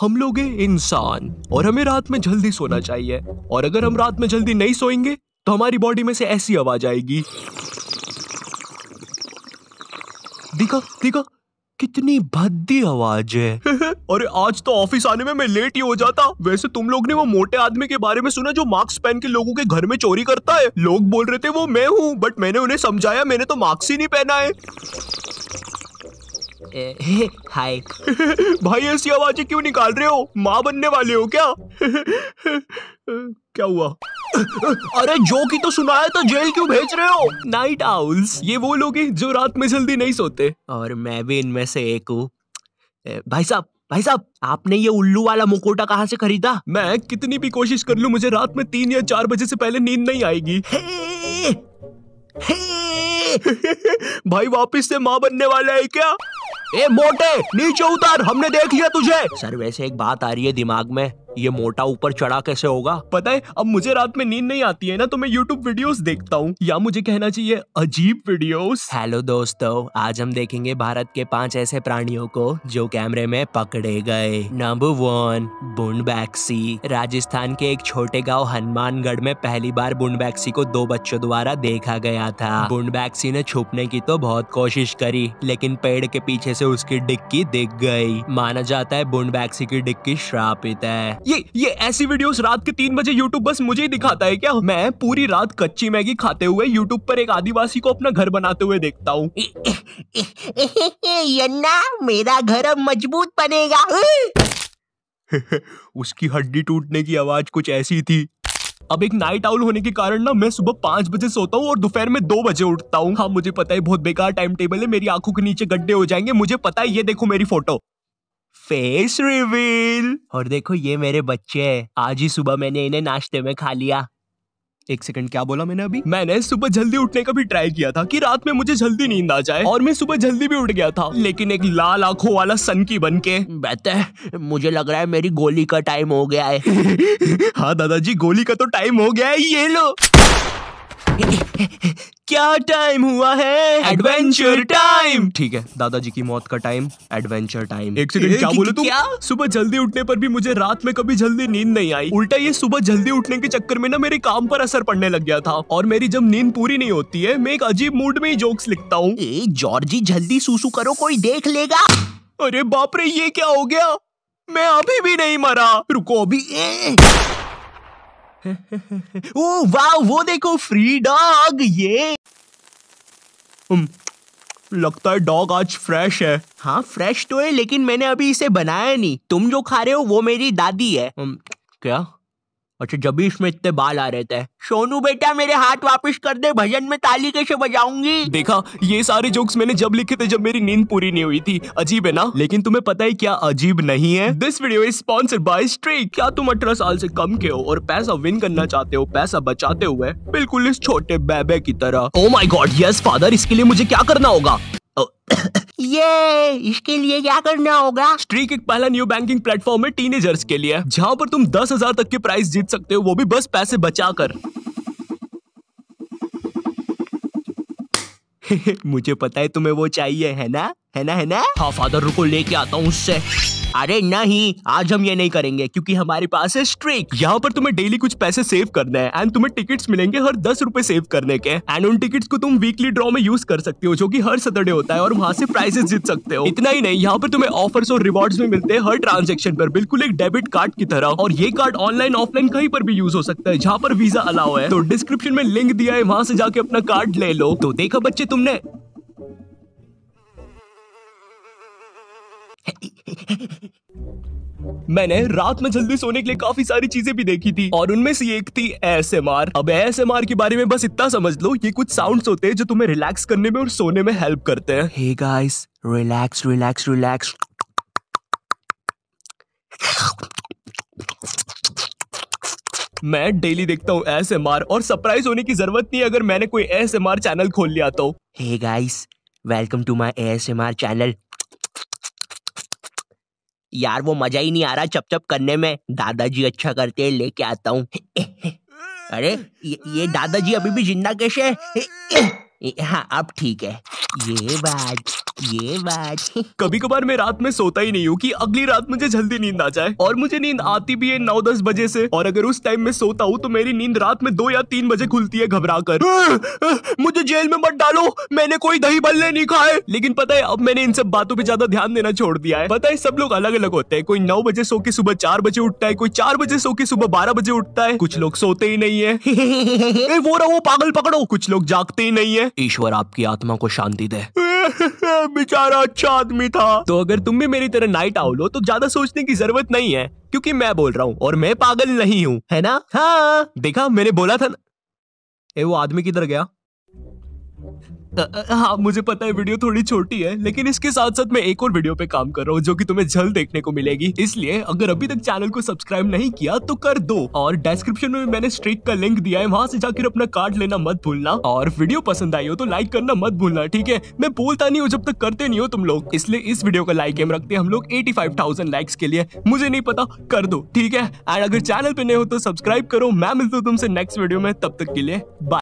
हम लोग इंसान और हमें रात में जल्दी सोना चाहिए और अगर हम रात में जल्दी नहीं सोएंगे तो हमारी बॉडी में से ऐसी आवाज आएगी देखा देखा कितनी भद्दी आवाज है अरे आज तो ऑफिस आने में मैं लेट ही हो जाता वैसे तुम लोग ने वो मोटे आदमी के बारे में सुना जो मास्क पहन के लोगों के घर में चोरी करता है लोग बोल रहे थे वो मैं हूँ बट मैंने उन्हें समझाया मैंने तो मास्क ही नहीं पहना है हाय भाई ऐसी आवाजें क्यों निकाल रहे हो माँ बनने वाले हो क्या क्या हुआ अरे जो की तो सुनाया तो जेल क्यों भेज रहे हो नाइट आउल्स ये वो लोग हैं जो रात में जल्दी नहीं सोते और मैं भी इनमें से एक हूँ भाई साहब भाई साहब आपने ये उल्लू वाला मुकोटा कहाँ से खरीदा मैं कितनी भी कोशिश कर लू मुझे रात में तीन या चार बजे से पहले नींद नहीं आएगी हे, हे, भाई वापस से माँ बनने वाला है क्या ए मोटे नीचे उतर हमने देख लिया तुझे सर वैसे एक बात आ रही है दिमाग में ये मोटा ऊपर चढ़ा कैसे होगा पता है अब मुझे रात में नींद नहीं आती है ना तो मैं यूट्यूब वीडियोस देखता हूँ या मुझे कहना चाहिए अजीब वीडियोस हेलो दोस्तों आज हम देखेंगे भारत के पांच ऐसे प्राणियों को जो कैमरे में पकड़े गए नंबर वन बैक्सी राजस्थान के एक छोटे गाँव हनुमानगढ़ में पहली बार बैक्सी को दो बच्चों द्वारा देखा गया था बुंड बैक्सी ने छुपने की तो बहुत कोशिश करी लेकिन पेड़ के पीछे से उसकी डिक्की दिख गई माना जाता है बैक्सी की डिक्की श्रापित है ये ये ऐसी वीडियोस रात के तीन बजे यूट्यूब बस मुझे ही दिखाता है क्या मैं पूरी रात कच्ची मैगी खाते हुए यूट्यूब पर एक आदिवासी को अपना घर बनाते हुए देखता हूँ यन्ना मेरा घर अब मजबूत बनेगा उसकी हड्डी टूटने की आवाज कुछ ऐसी थी अब एक नाइट आउल होने के कारण ना मैं सुबह पांच बजे सोता हूँ और दोपहर में दो बजे उठता हूँ हाँ मुझे पता है बहुत बेकार टाइम टेबल है मेरी आंखों के नीचे गड्ढे हो जाएंगे मुझे पता है ये देखो मेरी फोटो फेस रिवील और देखो ये मेरे बच्चे हैं आज ही सुबह मैंने इन्हें नाश्ते में खा लिया एक सेकंड क्या बोला मैंने अभी मैंने सुबह जल्दी उठने का भी ट्राई किया था कि रात में मुझे जल्दी नींद आ जाए और मैं सुबह जल्दी भी उठ गया था लेकिन एक लाल आंखों वाला सन की बन के बेहतर मुझे लग रहा है मेरी गोली का टाइम हो गया है हाँ दादाजी गोली का तो टाइम हो गया है ये लो क्या टाइम हुआ है एडवेंचर टाइम ठीक है दादाजी की मौत का टाइम एडवेंचर टाइम एक सेकंड क्या बोले तू क्या सुबह जल्दी उठने पर भी मुझे रात में कभी जल्दी नींद नहीं आई उल्टा ये सुबह जल्दी उठने के चक्कर में ना मेरे काम पर असर पड़ने लग गया था और मेरी जब नींद पूरी नहीं होती है मैं एक अजीब मूड में ही जोक्स लिखता हूँ जॉर्जी जल्दी सुसु करो कोई देख लेगा अरे बाप रे ये क्या हो गया मैं अभी भी नहीं मरा रुको अभी ओ वाह वो देखो फ्री डॉग ये लगता है डॉग आज फ्रेश है हाँ फ्रेश तो है लेकिन मैंने अभी इसे बनाया नहीं तुम जो खा रहे हो वो मेरी दादी है क्या अच्छा जब भी इसमें इतने बाल आ रहे थे सोनू बेटा मेरे हाथ वापस कर दे भजन में ताली कैसे बजाऊंगी देखा ये सारे जोक्स मैंने जब लिखे थे जब मेरी नींद पूरी नहीं हुई थी अजीब है ना लेकिन तुम्हें पता है क्या अजीब नहीं है this video is sponsored by Streak क्या तुम अठारह साल से कम के हो और पैसा विन करना चाहते हो पैसा बचाते हुए बिल्कुल इस छोटे बेबे की तरह oh my god yes father इसके लिए मुझे क्या करना होगा ये इसके लिए क्या करना होगा स्ट्रीक एक पहला न्यू बैंकिंग प्लेटफॉर्म है टीनेजर्स के लिए जहाँ पर तुम दस हजार तक के प्राइस जीत सकते हो वो भी बस पैसे बचा कर मुझे पता है तुम्हें वो चाहिए है ना है ना है ना हाँ फादर रुको लेके आता हूँ उससे अरे नहीं आज हम ये नहीं करेंगे क्योंकि हमारे पास है स्ट्रिक यहाँ पर तुम्हें डेली कुछ पैसे सेव करने हैं एंड तुम्हें टिकट्स मिलेंगे हर दस रूपए सेव करने के एंड उन टिकट्स को तुम वीकली ड्रॉ में यूज कर सकते हो जो की हर सैटरडे होता है और वहाँ से प्राइजेस जीत सकते हो इतना ही नहीं यहाँ पर तुम्हें ऑफर्स और रिवॉर्ड्स भी मिलते हैं हर ट्रांजेक्शन पर बिल्कुल एक डेबिट कार्ड की तरह और ये कार्ड ऑनलाइन ऑफलाइन कहीं पर भी यूज हो सकता है जहाँ पर वीजा अलाव है तो डिस्क्रिप्शन में लिंक दिया है वहाँ से जाके अपना कार्ड ले लो तो देखा बच्चे तुमने मैंने रात में जल्दी सोने के लिए काफी सारी चीजें भी देखी थी और उनमें से एक थी एस एम आर अब एस एम आर के बारे में बस इतना समझ लो ये कुछ साउंड होते हैं जो तुम्हें रिलैक्स करने में और सोने में हेल्प करते हैं hey guys relax relax relax मैं डेली देखता हूँ एस एम आर और सरप्राइज होने की जरूरत नहीं अगर मैंने कोई एस एम आर चैनल खोल लिया तो hey guys welcome to my S M R channel यार वो मजा ही नहीं आ रहा चप चप करने में दादाजी अच्छा करते हैं लेके आता हूँ अरे ये, ये दादाजी अभी भी जिंदा कैसे है हाँ अब ठीक है ये बात ये बात कभी कभार मैं रात में सोता ही नहीं हूँ कि अगली रात मुझे जल्दी नींद आ जाए और मुझे नींद आती भी है नौ दस बजे से और अगर उस टाइम में सोता हूँ तो मेरी नींद रात में दो या तीन बजे खुलती है घबरा कर मुझे जेल में मत डालो मैंने कोई दही बल्ले नहीं खाए लेकिन पता है अब मैंने इन सब बातों पे ज्यादा ध्यान देना छोड़ दिया है पता है सब लोग अलग अलग होते हैं कोई नौ बजे सो के सुबह चार बजे उठता है कोई चार बजे सो के सुबह बारह बजे उठता है कुछ लोग सोते ही नहीं है ए, वो रहो पागल पकड़ो कुछ लोग जागते ही नहीं है ईश्वर आपकी आत्मा को शांति दे बेचारा अच्छा आदमी था तो अगर तुम भी मेरी तरह नाइट आउल हो तो ज्यादा सोचने की जरूरत नहीं है क्योंकि मैं बोल रहा हूँ और मैं पागल नहीं हूँ है ना हाँ देखा मैंने बोला था ना ए वो आदमी किधर गया हाँ मुझे पता है वीडियो थोड़ी छोटी है लेकिन इसके साथ साथ मैं एक और वीडियो पे काम कर रहा हूँ जो कि तुम्हें जल्द देखने को मिलेगी इसलिए अगर अभी तक चैनल को सब्सक्राइब नहीं किया तो कर दो और डिस्क्रिप्शन में मैंने स्ट्रीक का लिंक दिया है वहाँ से जाकर अपना कार्ड लेना मत भूलना और वीडियो पसंद आई हो तो लाइक करना मत भूलना ठीक है मैं बोलता नहीं हूँ जब तक करते नहीं हो तुम लोग इसलिए इस वीडियो का लाइक एम रखते हैं हम लोग एटी लाइक्स के लिए मुझे नहीं पता कर दो ठीक है एंड अगर चैनल पे नहीं हो तो सब्सक्राइब करो मैं मिलता हूँ तुमसे नेक्स्ट वीडियो में तब तक के लिए बाय